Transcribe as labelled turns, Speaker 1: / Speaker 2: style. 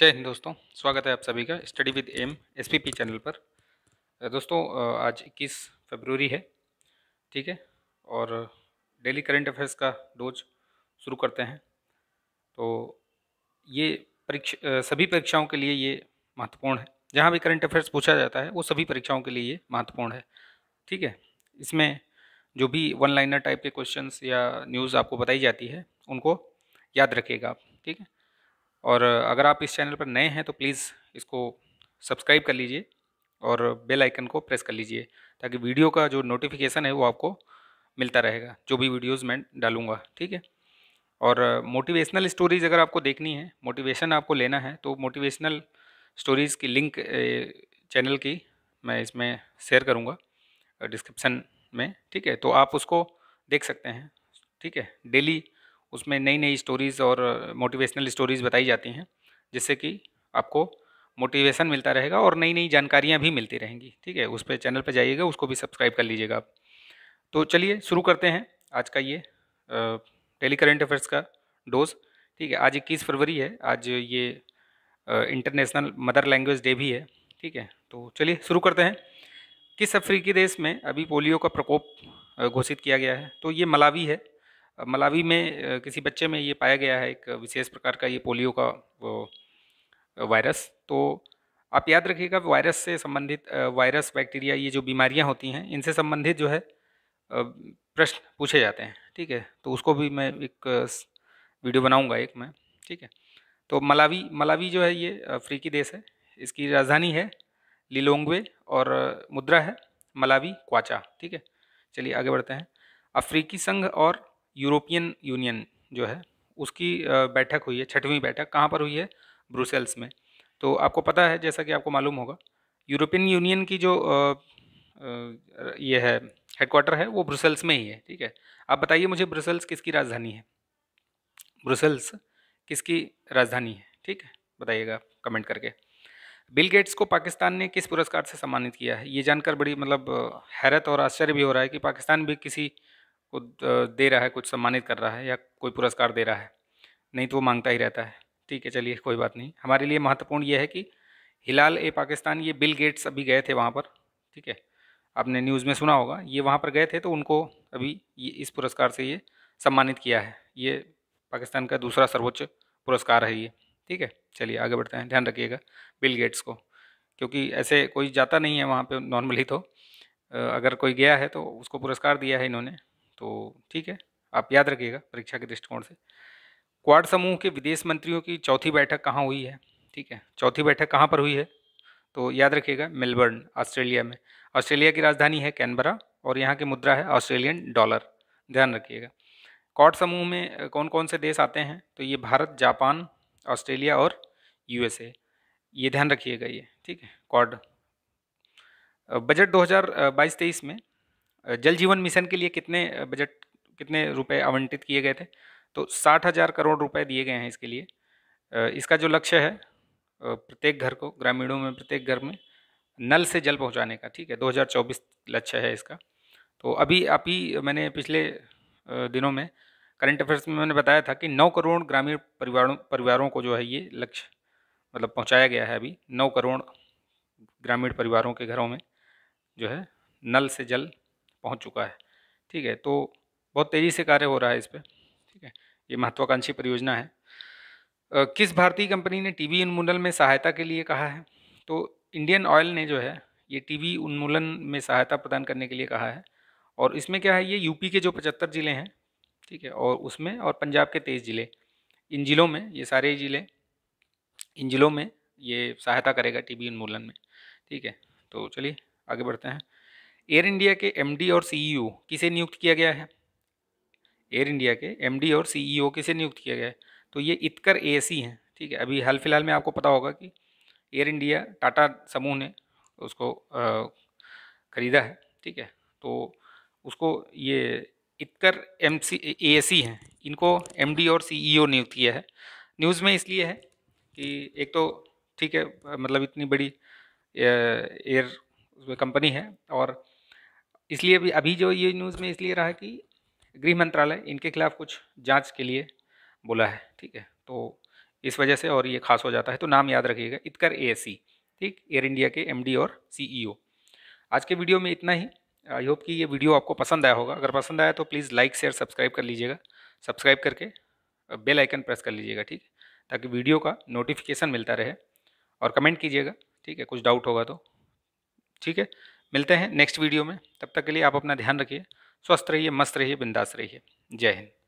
Speaker 1: जय हिंद दोस्तों स्वागत है आप सभी का study with M SPP channel पर दोस्तों आज 21 फरवरी है ठीक है और डेली करंट अफेयर्स का डोज शुरू करते हैं तो ये परीक्षा सभी परीक्षाओं के लिए ये महत्वपूर्ण है जहाँ भी करंट अफेयर्स पूछा जाता है वो सभी परीक्षाओं के लिए ये महत्वपूर्ण है ठीक है इसमें जो भी वन लाइनर टाइप के क्वेश्चंस या न्यूज़ आपको बताई जाती है उनको याद रखिएगा आप ठीक है और अगर आप इस चैनल पर नए हैं तो प्लीज़ इसको सब्सक्राइब कर लीजिए और बेल आइकन को प्रेस कर लीजिए ताकि वीडियो का जो नोटिफिकेशन है वो आपको मिलता रहेगा जो भी वीडियोज़ मैं डालूँगा ठीक है और मोटिवेशनल स्टोरीज़ अगर आपको देखनी है मोटिवेशन आपको लेना है तो मोटिवेशनल स्टोरीज़ की लिंक चैनल की मैं इसमें शेयर करूँगा डिस्क्रिप्सन में ठीक है तो आप उसको देख सकते हैं ठीक है डेली उसमें नई नई स्टोरीज़ और मोटिवेशनल स्टोरीज़ बताई जाती हैं जिससे कि आपको मोटिवेशन मिलता रहेगा और नई नई जानकारियाँ भी मिलती रहेंगी ठीक है उस पर चैनल पर जाइएगा उसको भी सब्सक्राइब कर लीजिएगा आप तो चलिए शुरू करते हैं आज का ये टेली करेंट अफेयर्स का डोज ठीक है आज इक्कीस फरवरी है आज ये इंटरनेशनल मदर लैंग्वेज डे भी है ठीक है तो चलिए शुरू करते हैं किस अफ्रीकी देश में अभी पोलियो का प्रकोप घोषित किया गया है तो ये मलावी है मलावी में किसी बच्चे में ये पाया गया है एक विशेष प्रकार का ये पोलियो का वायरस तो आप याद रखिएगा वायरस से संबंधित वायरस बैक्टीरिया ये जो बीमारियां होती हैं इनसे संबंधित जो है प्रश्न पूछे जाते हैं ठीक है तो उसको भी मैं एक वीडियो बनाऊंगा एक मैं ठीक है तो मलावी मलावी जो है ये अफ्रीकी देश है इसकी राजधानी है लिलोंगवे और मुद्रा है मलावी क्वाचा ठीक है चलिए आगे बढ़ते हैं अफ्रीकी संघ और यूरोपियन यूनियन जो है उसकी बैठक हुई है छठवीं बैठक कहाँ पर हुई है ब्रुसेल्स में तो आपको पता है जैसा कि आपको मालूम होगा यूरोपियन यूनियन की जो ये है हेडक्वार्टर है वो ब्रुसेल्स में ही है ठीक है आप बताइए मुझे ब्रुसेल्स किसकी राजधानी है ब्रुसेल्स किसकी राजधानी है ठीक है बताइएगा कमेंट करके बिल गेट्स को पाकिस्तान ने किस पुरस्कार से सम्मानित किया है ये जानकर बड़ी मतलब हैरत और आश्चर्य भी हो रहा है कि पाकिस्तान भी किसी को दे रहा है कुछ सम्मानित कर रहा है या कोई पुरस्कार दे रहा है नहीं तो वो मांगता ही रहता है ठीक है चलिए कोई बात नहीं हमारे लिए महत्वपूर्ण ये है कि हिलाल ए पाकिस्तान ये बिल गेट्स अभी गए थे वहाँ पर ठीक है आपने न्यूज़ में सुना होगा ये वहाँ पर गए थे तो उनको अभी ये इस पुरस्कार से ये सम्मानित किया है ये पाकिस्तान का दूसरा सर्वोच्च पुरस्कार है ये ठीक है चलिए आगे बढ़ते हैं ध्यान रखिएगा बिल गेट्स को क्योंकि ऐसे कोई जाता नहीं है वहाँ पे नॉर्मली तो अगर कोई गया है तो उसको पुरस्कार दिया है इन्होंने तो ठीक है आप याद रखिएगा परीक्षा के दृष्टिकोण से क्वाड समूह के विदेश मंत्रियों की चौथी बैठक कहाँ हुई है ठीक है चौथी बैठक कहाँ पर हुई है तो याद रखिएगा मेलबर्न ऑस्ट्रेलिया में ऑस्ट्रेलिया की राजधानी है कैनबरा और यहाँ की मुद्रा है ऑस्ट्रेलियन डॉलर ध्यान रखिएगा कॉड समूह में कौन कौन से देश आते हैं तो ये भारत जापान ऑस्ट्रेलिया और यूएसए ये ध्यान रखिएगा ये ठीक है कॉड बजट 2022-23 में जल जीवन मिशन के लिए कितने बजट कितने रुपए आवंटित किए गए थे तो साठ हज़ार करोड़ रुपए दिए गए हैं इसके लिए इसका जो लक्ष्य है प्रत्येक घर को ग्रामीणों में प्रत्येक घर में नल से जल पहुंचाने का ठीक है 2024 लक्ष्य है इसका तो अभी आप ही मैंने पिछले दिनों में करंट अफेयर्स में मैंने बताया था कि नौ करोड़ ग्रामीण परिवारों परिवारों को जो है ये लक्ष्य मतलब पहुँचाया गया है अभी नौ करोड़ ग्रामीण परिवारों के घरों में जो है नल से जल पहुँच चुका है ठीक है तो बहुत तेज़ी से कार्य हो रहा है इस पर ठीक है ये महत्वाकांक्षी परियोजना है किस भारतीय कंपनी ने टीबी उन्मूलन में सहायता के लिए कहा है तो इंडियन ऑयल ने जो है ये टीबी उन्मूलन में सहायता प्रदान करने के लिए कहा है और इसमें क्या है ये यूपी के जो पचहत्तर ज़िले हैं ठीक है और उसमें और पंजाब के तेईस ज़िले इन ज़िलों में ये सारे ज़िले इन ज़िलों में ये सहायता करेगा टीबी उन्मूलन में ठीक है तो चलिए आगे बढ़ते हैं एयर इंडिया के एमडी और सीईओ e किसे नियुक्त किया गया है एयर इंडिया के एमडी और सीईओ e किसे नियुक्त किया गया है तो ये इतकर एसी e हैं ठीक है अभी हाल फिलहाल में आपको पता होगा कि एयर इंडिया टाटा समूह ने उसको ख़रीदा है ठीक है तो उसको ये इतकर एम सी ए सी हैं इनको एम डी और सी ई ओ नियुक्त किया है न्यूज़ में इसलिए है कि एक तो ठीक है मतलब इतनी बड़ी एयर कंपनी है और इसलिए अभी अभी जो ये न्यूज़ में इसलिए रहा कि गृह मंत्रालय इनके खिलाफ कुछ जांच के लिए बोला है ठीक है तो इस वजह से और ये खास हो जाता है तो नाम याद रखिएगा इतकर ए ठीक एयर इंडिया के एम और सी e आज के वीडियो में इतना ही आई होप कि ये वीडियो आपको पसंद आया होगा अगर पसंद आया तो प्लीज़ लाइक शेयर सब्सक्राइब कर लीजिएगा सब्सक्राइब करके बेल आइकन प्रेस कर लीजिएगा ठीक ताकि वीडियो का नोटिफिकेशन मिलता रहे और कमेंट कीजिएगा ठीक है कुछ डाउट होगा तो ठीक है मिलते हैं नेक्स्ट वीडियो में तब तक के लिए आप अपना ध्यान रखिए स्वस्थ रहिए मस्त रहिए बिंदास रहिए जय हिंद